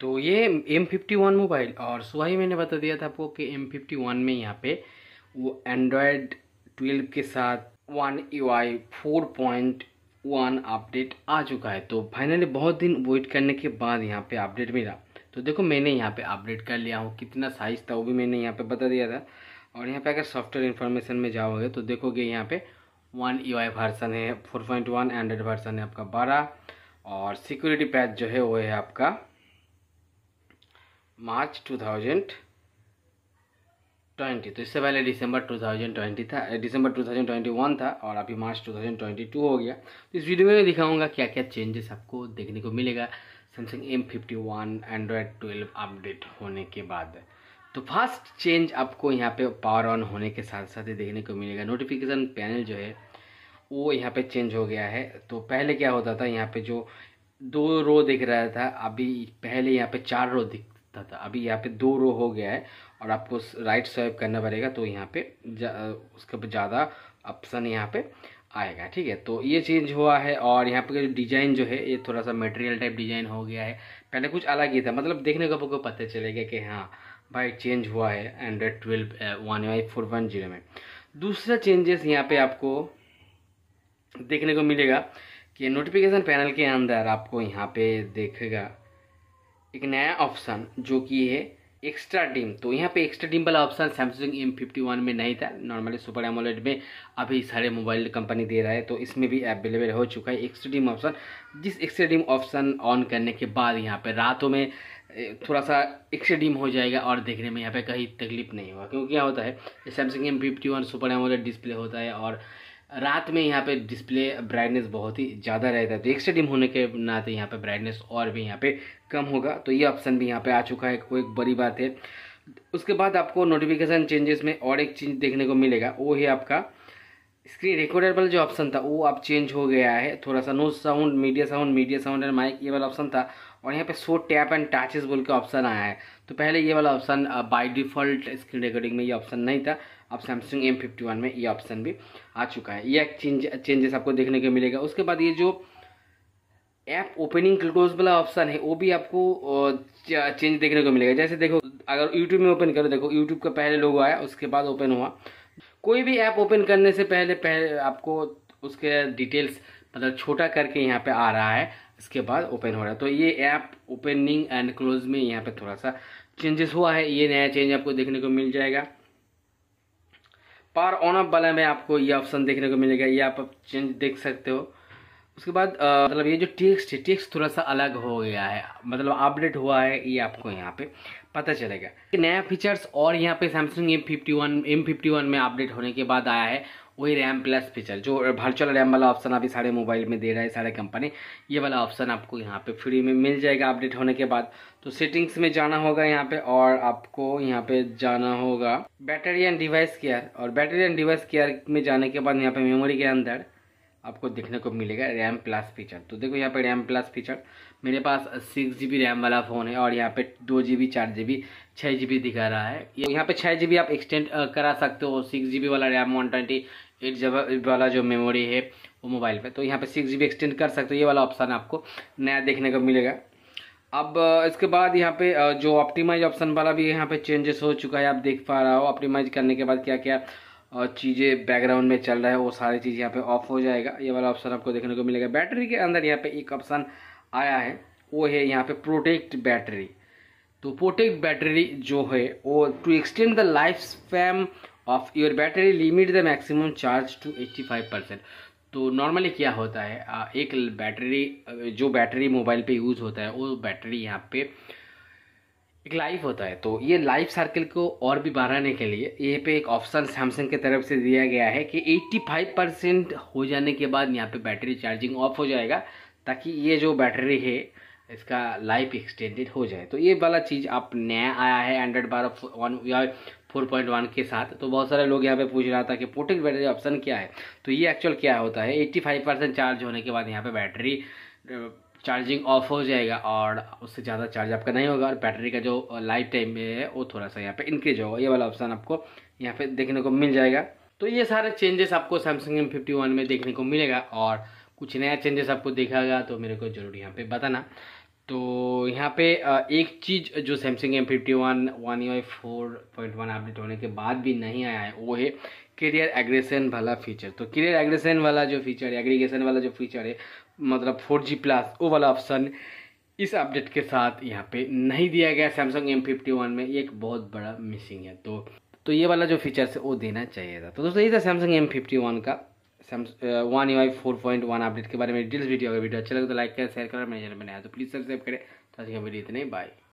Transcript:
तो ये M fifty one mobile और सुबह ही मैंने बता दिया था आपको कि एम फिफ्टी वन में यहाँ पे वो एंड्रॉयड ट्वेल्व के साथ one U I four point one update आ चुका है तो फाइनली बहुत दिन वेट करने के बाद यहाँ पे अपडेट मिला तो देखो मैंने यहाँ पे अपडेट कर लिया हूँ कितना साइज़ था वो भी मैंने यहाँ पे बता दिया था और यहाँ पे अगर सॉफ्टवेयर इन्फॉर्मेशन में जाओगे तो देखोगे यहाँ पे वन यू आई वर्सन है four point one Android version है आपका बारह और सिक्योरिटी पैच जो है वो है आपका मार्च 2020 तो इससे पहले दिसंबर 2020 था दिसंबर 2021 था और अभी मार्च 2022 हो गया तो इस वीडियो में मैं दिखाऊंगा क्या क्या चेंजेस आपको देखने को मिलेगा Samsung M fifty one Android twelve update होने के बाद तो फर्स्ट चेंज आपको यहाँ पे पावर ऑन होने के साथ साथ ही देखने को मिलेगा नोटिफिकेशन पैनल जो है वो यहाँ पे चेंज हो गया है तो पहले क्या होता था यहाँ पे जो दो रो दिख रहा था अभी पहले यहाँ पे चार रो दिख था, था अभी यहाँ पे दो रो हो गया है और आपको राइट स्वाइप करना पड़ेगा तो यहाँ पे उसका ज़्यादा ऑप्शन यहाँ पे आएगा ठीक है तो ये चेंज हुआ है और यहाँ पे डिज़ाइन जो है ये थोड़ा सा मटेरियल टाइप डिज़ाइन हो गया है पहले कुछ अलग ही था मतलब देखने को आपको पता चलेगा कि हाँ भाई चेंज हुआ है Android twelve one Y four one zero में दूसरा चेंजेस यहाँ पे आपको देखने को मिलेगा कि नोटिफिकेशन पैनल के अंदर आपको यहाँ पे देखेगा एक नया ऑप्शन जो कि है एक्स्ट्रा डिम तो यहाँ पे एक्स्ट्रा डिम वाला option Samsung M fifty one में नहीं था नॉर्मली सुपर एमोलेट में अभी सारे मोबाइल कंपनी दे रहा है तो इसमें भी अवेलेबल हो चुका है एक्स्ट्रा डिम ऑप्शन जिस एक्स्ट्रा डिम ऑप्शन ऑन करने के बाद यहाँ पे रातों में थोड़ा सा एक्स्ट्रा डिम हो जाएगा और देखने में यहाँ पर कहीं तकलीफ नहीं होगा क्योंकि क्या होता है Samsung M fifty one super AMOLED display होता है और रात में यहाँ पे डिस्प्ले ब्राइटनेस बहुत ही ज़्यादा रहता है तो एक्स्ट्रा डिम होने के नाते यहाँ पे ब्राइटनेस और भी यहाँ पे कम होगा तो ये ऑप्शन भी यहाँ पे आ चुका है कोई बड़ी बात है उसके बाद आपको नोटिफिकेशन चेंजेस में और एक चीज़ देखने को मिलेगा वो है आपका स्क्रीन रिकॉर्डर वाला जो ऑप्शन था वो अब चेंज हो गया है थोड़ा सा no sound media sound media sound and mic ये वाला ऑप्शन था और यहाँ पे सो टैप एंड टाचेस बोल के ऑप्शन आया है तो पहले ये वाला option by default screen recording में ये ऑप्शन नहीं था अब सैमसंग एम फिफ्टी वन में ये ऑप्शन भी आ चुका है ये एक चेंज चेंजेस आपको देखने को मिलेगा उसके बाद ये जो ऐप ओपनिंग क्लोज वाला ऑप्शन है वो भी आपको चेंज देखने को मिलेगा जैसे देखो अगर यूट्यूब में ओपन करो देखो यूट्यूब का पहले लोगो आया उसके बाद ओपन हुआ कोई भी ऐप ओपन करने से पहले पहले आपको उसके डिटेल्स मतलब छोटा करके यहाँ पे आ रहा है इसके बाद ओपन हो रहा है तो ये ऐप ओपनिंग एंड क्लोज में यहाँ पे थोड़ा सा चेंजेस हुआ है ये नया चेंज आपको देखने को मिल जाएगा पार ऑन ऑफ वाला में आपको ये ऑप्शन देखने को मिलेगा ये आप चेंज देख सकते हो उसके बाद आ, मतलब ये जो टेक्स्ट है टेक्स्ट थोड़ा सा अलग हो गया है मतलब अपडेट हुआ है ये आपको यहाँ पे पता चलेगा नया फीचर्स और यहाँ पे Samsung M fifty one M fifty one में अपडेट होने के बाद आया है वही रैम प्लस फीचर जो वर्चुअल रैम वाला ऑप्शन अभी सारे मोबाइल में दे रहा है सारे कंपनी ये वाला ऑप्शन आपको यहाँ पे फ्री में मिल जाएगा अपडेट होने के बाद तो सेटिंग्स में जाना होगा यहाँ पे और आपको यहाँ पे जाना होगा बैटरी एंड डिवाइस केयर और बैटरी एंड डिवाइस केयर में जाने के बाद यहाँ पे मेमोरी के अंदर आपको देखने को मिलेगा रैम प्लस फीचर तो देखो यहाँ पे रैम प्लस फीचर मेरे पास सिक्स जी रैम वाला फ़ोन है और यहाँ पे दो जी बी चार जी बी छः जी बी दिखा रहा है यहाँ पे छः जी बी आप एक्सटेंड करा सकते हो सिक्स जी बी वाला रैम वन ट्वेंटी एट जब वाला जो मेमोरी है वो मोबाइल पे तो यहाँ पे सिक्स जी बी एक्सटेंड कर सकते हो ये वाला ऑप्शन आपको नया देखने को मिलेगा अब इसके बाद यहाँ पे जो ऑप्टिमाइज ऑप्शन वाला भी यहाँ पे चेंजेस हो चुका है आप देख पा रहा हो ऑप्टिमाइज करने के बाद क्या क्या चीज़ें बैकग्राउंड में चल रहा है वो सारी चीज़ यहाँ पे ऑफ हो जाएगा ये वाला ऑप्शन आपको देखने को मिलेगा बैटरी के अंदर यहाँ पे एक ऑप्शन आया है वो है यहाँ पे प्रोटेक्ट बैटरी तो प्रोटेक्ट बैटरी जो है वो to extend the life span of your battery limit the maximum charge to 85 percent तो नॉर्मली क्या होता है एक बैटरी जो बैटरी मोबाइल पे यूज़ होता है वो बैटरी यहाँ पे एक लाइफ होता है तो ये लाइफ सर्किल को और भी बढ़ाने के लिए ये पे एक ऑप्शन सैमसंग की तरफ से दिया गया है कि 85 परसेंट हो जाने के बाद यहाँ पे बैटरी चार्जिंग ऑफ हो जाएगा ताकि ये जो बैटरी है इसका लाइफ एक्सटेंडेड हो जाए तो ये वाला चीज़ आप नया आया है एंड्रॉइड बारह वन या फोर पॉइंट वन के साथ तो बहुत सारे लोग यहाँ पे पूछ रहा था कि पोर्टेज बैटरी ऑप्शन क्या है तो ये एक्चुअल क्या होता है एट्टी फाइव परसेंट चार्ज होने के बाद यहाँ पे बैटरी चार्जिंग ऑफ हो जाएगा और उससे ज़्यादा चार्ज आपका नहीं होगा और बैटरी का जो लाइफ टाइम है वो थोड़ा सा यहाँ पर इंक्रीज होगा ये वाला ऑप्शन आपको यहाँ पे देखने को मिल जाएगा तो ये सारे चेंजेस आपको सैमसंग एम फिफ्टी वन में देखने को मिलेगा और कुछ नया चेंजेस आपको देखा गया तो मेरे को जरूर यहाँ पे बताना तो यहाँ पे एक चीज़ जो Samsung M fifty one one U I four point one update होने के बाद भी नहीं आया है वो है करियर एग्रेशन वाला फीचर तो करियर एग्रेशन वाला जो फीचर है एग्रीगेशन वाला जो फीचर है मतलब फोर जी प्लस वो वाला ऑप्शन इस अपडेट के साथ यहाँ पे नहीं दिया गया सैमसंग एम फिफ्टी वन में एक बहुत बड़ा मिसिंग है तो तो ये वाला जो फीचर्स है वो देना चाहिए था तो दोस्तों ये था सैमसंग एम फिफ्टी वन का one U I four point one update के बारे में डिटेल्स वीडियो अगर वीडियो अच्छा लगे तो लाइक करें शेयर करें मेरे चैनल में नया तो प्लीज़ सब्सक्राइब करें तो आज का वीडियो इतने बाय